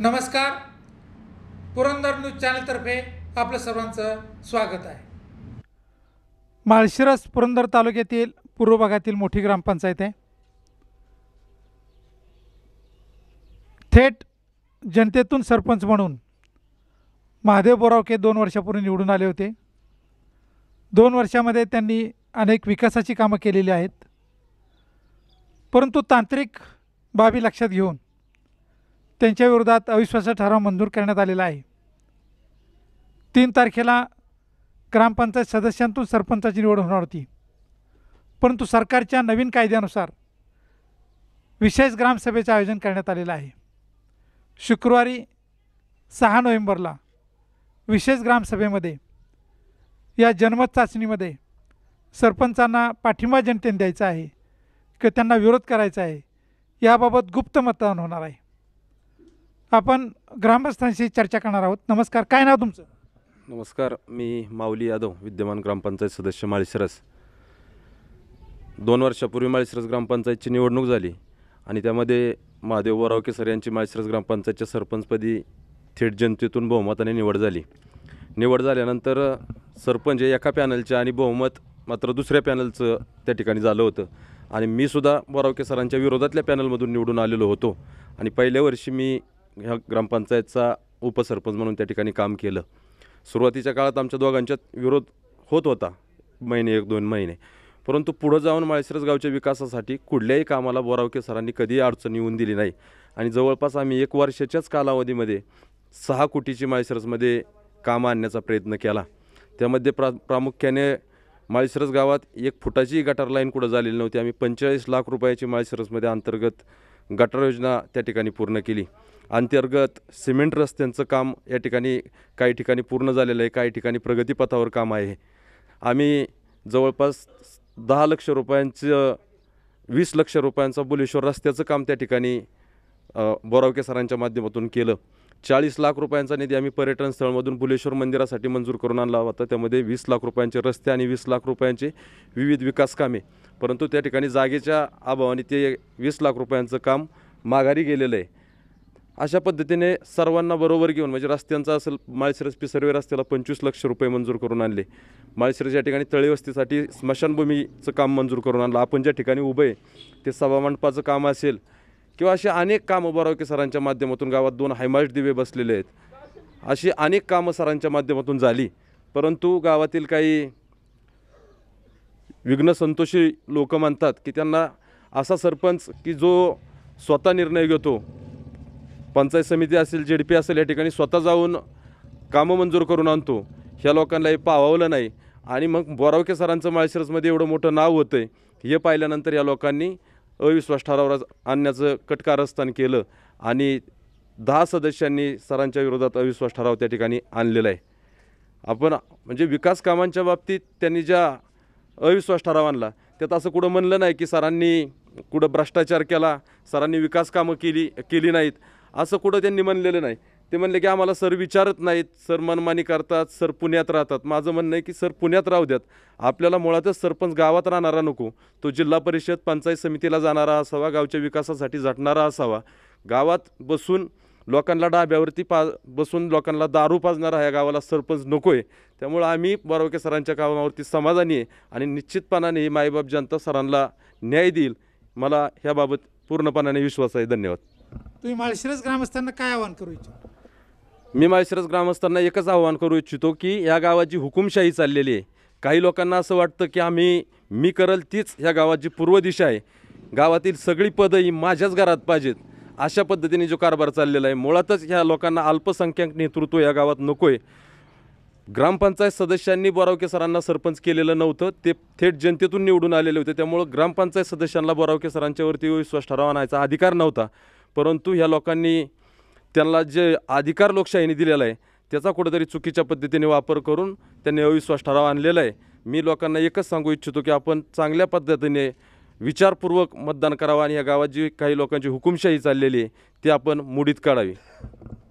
नमस्कार पुरंदर न्यूज चॅनलतर्फे आपलं सर्वांचं स्वागत आहे माळशिरस पुरंदर तालुक्यातील पूर्व भागातील मोठी ग्रामपंचायत आहे थेट जनतेतून सरपंच म्हणून महादेव बोरावके दोन वर्षापूर्वी निवडून आले होते दोन वर्षामध्ये त्यांनी अनेक विकासाची कामं केलेली आहेत परंतु तांत्रिक बाबी लक्षात घेऊन त्यांच्याविरोधात अविश्वास ठराव मंजूर करण्यात आलेला आहे तीन तारखेला ग्रामपंचायत सदस्यांतून सरपंचाची निवड होणार होती परंतु सरकारच्या नवीन कायद्यानुसार विशेष ग्रामसभेचे आयोजन करण्यात आलेलं आहे शुक्रवारी सहा नोव्हेंबरला विशेष ग्रामसभेमध्ये या जनमत चाचणीमध्ये सरपंचांना पाठिंबा जनतेने द्यायचा आहे किंवा त्यांना विरोध करायचा आहे याबाबत गुप्त मतदान होणार आहे आपण ग्रामस्थांशी चर्चा करणार आहोत नमस्कार काय नाव तुमचं नमस्कार मी माऊली यादव विद्यमान ग्रामपंचायत सदस्य माळशिरस दोन वर्षापूर्वी माळशिरस ग्रामपंचायतची निवडणूक झाली आणि त्यामध्ये महादेव वरावके सर यांची माळशिरस ग्रामपंचायतच्या सरपंचपदी थेट जनतेतून बहुमताने निवड झाली निवड झाल्यानंतर सरपंच हे एका पॅनलच्या आणि बहुमत मात्र दुसऱ्या पॅनलचं त्या ठिकाणी झालं होतं आणि मीसुद्धा बोरावके सरांच्या विरोधातल्या पॅनलमधून निवडून आलेलो होतो आणि पहिल्या वर्षी मी ह्या ग्रामपंचायतचा उपसरपंच म्हणून त्या ठिकाणी काम केलं सुरुवातीच्या काळात आमच्या दोघांच्यात विरोध होत होता महिने एक दोन महिने परंतु पुढं जाऊन माळशिरस गावच्या विकासासाठी कुठल्याही कामाला बोरावके सरांनी कधीही अडचण येऊन दिली नाही आणि जवळपास आम्ही एक वर्षाच्याच कालावधीमध्ये सहा कोटीची माळशिरसमध्ये कामं आणण्याचा प्रयत्न केला त्यामध्ये प्रा प्रामुख्याने माळशिरस गावात एक फुटाची गटार लाईन कुठं झालेली नव्हती आम्ही पंचेचाळीस लाख रुपयाची माळशिरसमध्ये अंतर्गत गटार योजना त्या ठिकाणी पूर्ण केली अंतर्गत सिमेंट रस्त्यांचं काम या ठिकाणी काही ठिकाणी पूर्ण झालेलं आहे काही ठिकाणी प्रगतीपथावर काम आहे आम्ही जवळपास दहा लक्ष रुपयांचं वीस लक्ष रुपयांचा बुलेश्वर रस्त्याचं काम त्या ठिकाणी बोरावके सरांच्या माध्यमातून केलं चाळीस लाख रुपयांचा निधी आम्ही पर्यटन स्थळमधून बुलेश्वर मंदिरासाठी मंजूर करून आणला होता त्यामध्ये वीस लाख रुपयांचे रस्ते आणि वीस लाख रुपयांचे विविध विकास कामे परंतु त्या ठिकाणी जागेच्या अभावाने ते वीस लाख रुपयांचं काम माघारी गेलेलं आहे अशा पद्धतीने सर्वांना बरोबर घेऊन म्हणजे रस्त्यांचा असेल माळशिरस सर्वे रस्त्याला पंचवीस लक्ष रुपये मंजूर करून आणले माळशिरस या ठिकाणी तळीवस्तीसाठी स्मशानभूमीचं काम मंजूर करून आणलं आपण ज्या ठिकाणी उभं आहे ते सभामंडपाचं काम असेल किंवा असे अनेक कामं बरावके सरांच्या माध्यमातून गावात दोन हायमाश दिवे बसलेले आहेत अशी अनेक कामं सरांच्या माध्यमातून झाली परंतु गावातील काही विघ्न संतोषी लोक मानतात की त्यांना असा सरपंच की जो स्वतः निर्णय घेतो पंचायत समिती असेल जे डी पी असेल या ठिकाणी स्वतः जाऊन कामं मंजूर करून आणतो ह्या लोकांना हे पावावलं नाही आणि मग बोरावके सरांचं माळशिरसमध्ये एवढं मोठं नाव होतं आहे हे पाहिल्यानंतर या लोकांनी अविश्वास ठरावर आणण्याचं कटकारस्थान केलं आणि दहा सदस्यांनी सरांच्या विरोधात अविश्वास ठराव त्या ठिकाणी आणलेला आहे आपण म्हणजे विकास कामांच्या बाबतीत त्यांनी ज्या अविश्वास ठराव आणला त्यात असं कुठं म्हणलं नाही की सरांनी कुठं भ्रष्टाचार केला सरांनी विकास कामं केली केली नाहीत असं कुठं त्यांनी म्हणलेलं नाही ते म्हणले की आम्हाला सर विचारत नाहीत सर मनमानी करतात सर पुण्यात राहतात माझं म्हणणं आहे की सर पुण्यात राहू द्यात आपल्याला मुळातच सरपंच गावात राहणारा नको तो जिल्हा परिषद पंचायत समितीला जाणारा असावा गावच्या विकासासाठी झटणारा असावा गावात बसून लोकांना डाब्यावरती पा बसून लोकांना दारू पाजणारा ह्या गावाला सरपंच नको आहे त्यामुळं आम्ही बरोबर सरांच्या कामावरती समाधानी आहे आणि निश्चितपणाने माईबाप जनता सरांना न्याय देईल मला ह्याबाबत पूर्णपणाने विश्वास आहे धन्यवाद तुम्ही माळशिरस ग्रामस्थांना काय आवाहन करू इच्छिता मी माळशिरस ग्रामस्थांना एकच आवाहन करू इच्छितो की या गावाची हुकुमशाही चाललेली आहे काही लोकांना असं वाटतं की आम्ही मी करल तीच ह्या गावाची पूर्व दिशा आहे गावातील सगळी पदं ही माझ्याच घरात पाहिजेत अशा पद्धतीने जो कारभार चाललेला आहे मुळातच ह्या लोकांना अल्पसंख्याक नेतृत्व या गावात नको आहे ग्रामपंचायत सदस्यांनी बोरावके सरांना सरपंच केलेलं नव्हतं ते थेट जनतेतून निवडून आलेले होते त्यामुळं ग्रामपंचायत सदस्यांना बोरावके सरांच्यावरती विश्वास ठराव आणायचा अधिकार नव्हता परंतु ह्या लोकांनी त्यांना जे अधिकार लोकशाहीने दिलेला आहे त्याचा कुठेतरी चुकीच्या पद्धतीने वापर करून त्यांनी अविश्वास ठराव आणलेला आहे मी लोकांना एकच सांगू इच्छितो की आपण चांगल्या पद्धतीने विचारपूर्वक मतदान करावं आणि या गावात जी काही लोकांची हुकुमशाही चाललेली आहे ती आपण मुडीत काढावी